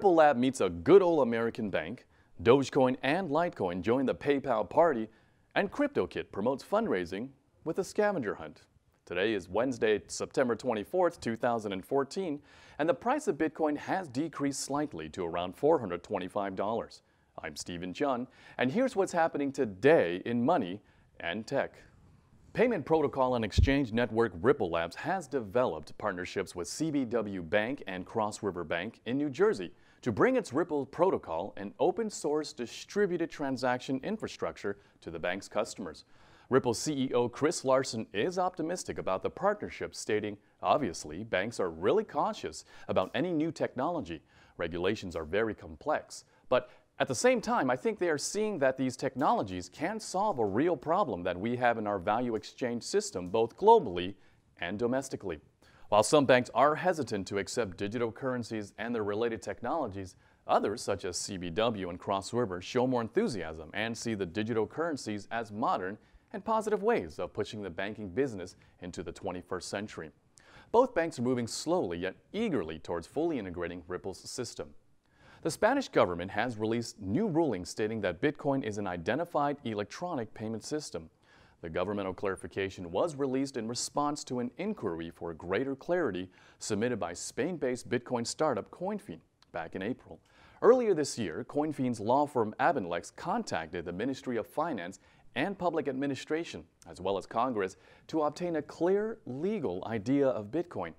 Ripple Lab meets a good old American bank, Dogecoin and Litecoin join the PayPal party, and CryptoKit promotes fundraising with a scavenger hunt. Today is Wednesday, September 24th, 2014, and the price of Bitcoin has decreased slightly to around $425. I'm Stephen Chun, and here's what's happening today in money and tech. Payment protocol and exchange network Ripple Labs has developed partnerships with CBW Bank and Cross River Bank in New Jersey to bring its Ripple protocol and open source distributed transaction infrastructure to the bank's customers. Ripple CEO Chris Larson is optimistic about the partnership, stating, Obviously, banks are really cautious about any new technology. Regulations are very complex. But at the same time, I think they are seeing that these technologies can solve a real problem that we have in our value exchange system, both globally and domestically. While some banks are hesitant to accept digital currencies and their related technologies, others, such as CBW and Cross River, show more enthusiasm and see the digital currencies as modern and positive ways of pushing the banking business into the 21st century. Both banks are moving slowly yet eagerly towards fully integrating Ripple's system. The Spanish government has released new rulings stating that Bitcoin is an identified electronic payment system. The governmental clarification was released in response to an inquiry for greater clarity submitted by Spain-based Bitcoin startup Coinfin back in April. Earlier this year, Coinfin's law firm Abinlex contacted the Ministry of Finance and Public Administration, as well as Congress, to obtain a clear legal idea of Bitcoin.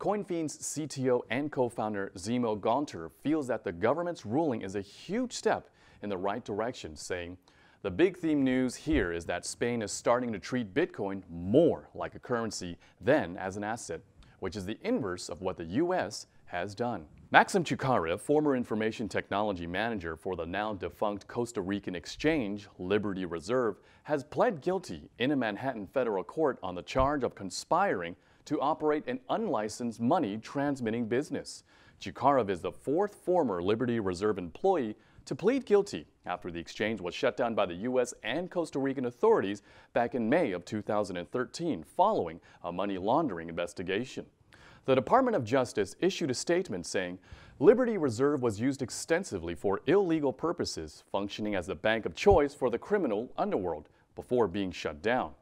Coinfin's CTO and co-founder Zemo Gonter feels that the government's ruling is a huge step in the right direction, saying, the big theme news here is that Spain is starting to treat Bitcoin more like a currency than as an asset, which is the inverse of what the U.S. has done. Maxim Chukarev, former information technology manager for the now defunct Costa Rican exchange, Liberty Reserve, has pled guilty in a Manhattan federal court on the charge of conspiring to operate an unlicensed money transmitting business. Chukarev is the fourth former Liberty Reserve employee to plead guilty after the exchange was shut down by the U.S. and Costa Rican authorities back in May of 2013 following a money laundering investigation. The Department of Justice issued a statement saying, Liberty Reserve was used extensively for illegal purposes, functioning as the bank of choice for the criminal underworld before being shut down.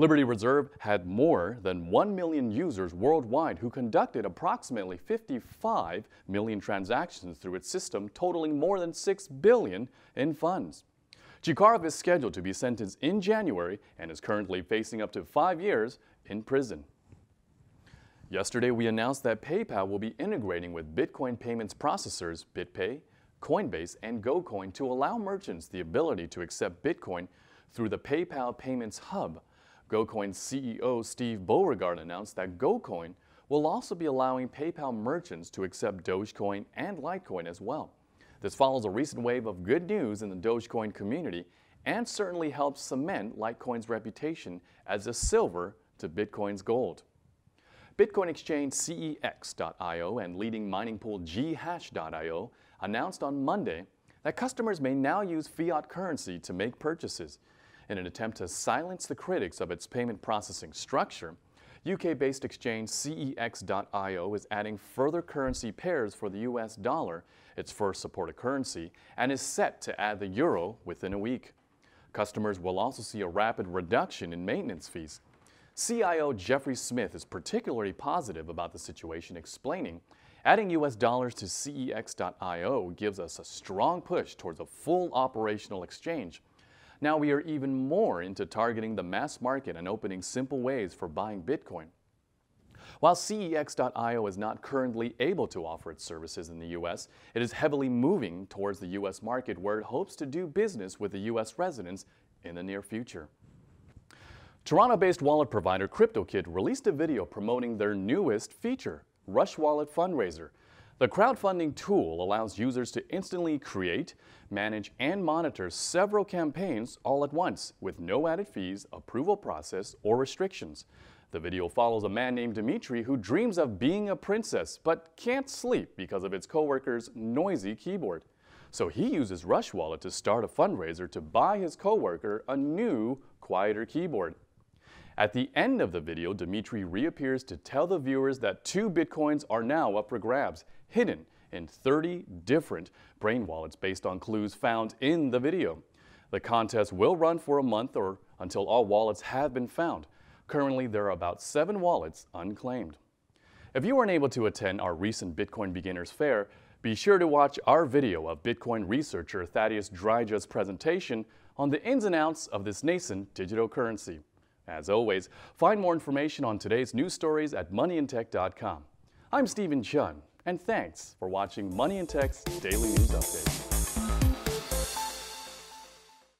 Liberty Reserve had more than 1 million users worldwide who conducted approximately 55 million transactions through its system, totaling more than 6 billion in funds. Chikarov is scheduled to be sentenced in January and is currently facing up to five years in prison. Yesterday, we announced that PayPal will be integrating with Bitcoin payments processors BitPay, Coinbase, and GoCoin to allow merchants the ability to accept Bitcoin through the PayPal Payments Hub GoCoin CEO Steve Beauregard announced that GoCoin will also be allowing PayPal merchants to accept Dogecoin and Litecoin as well. This follows a recent wave of good news in the Dogecoin community and certainly helps cement Litecoin's reputation as the silver to Bitcoin's gold. Bitcoin exchange CEX.io and leading mining pool ghash.io announced on Monday that customers may now use fiat currency to make purchases – in an attempt to silence the critics of its payment processing structure, UK-based exchange CEX.io is adding further currency pairs for the US dollar, its first supported currency, and is set to add the euro within a week. Customers will also see a rapid reduction in maintenance fees. CIO Jeffrey Smith is particularly positive about the situation, explaining, adding US dollars to CEX.io gives us a strong push towards a full operational exchange now we are even more into targeting the mass market and opening simple ways for buying Bitcoin. While CEX.io is not currently able to offer its services in the U.S., it is heavily moving towards the U.S. market where it hopes to do business with the U.S. residents in the near future. Toronto-based wallet provider CryptoKid released a video promoting their newest feature, Rush Wallet Fundraiser, the crowdfunding tool allows users to instantly create, manage, and monitor several campaigns all at once with no added fees, approval process, or restrictions. The video follows a man named Dimitri who dreams of being a princess but can't sleep because of its coworker's noisy keyboard. So he uses Rush Wallet to start a fundraiser to buy his coworker a new, quieter keyboard. At the end of the video, Dimitri reappears to tell the viewers that two bitcoins are now up for grabs hidden in 30 different brain wallets based on clues found in the video. The contest will run for a month or until all wallets have been found. Currently, there are about seven wallets unclaimed. If you weren't able to attend our recent Bitcoin Beginners Fair, be sure to watch our video of Bitcoin researcher Thaddeus Dryja's presentation on the ins and outs of this nascent digital currency. As always, find more information on today's news stories at MoneyInTech.com. I'm Stephen Chun. And thanks for watching Money in Tech's Daily News Update.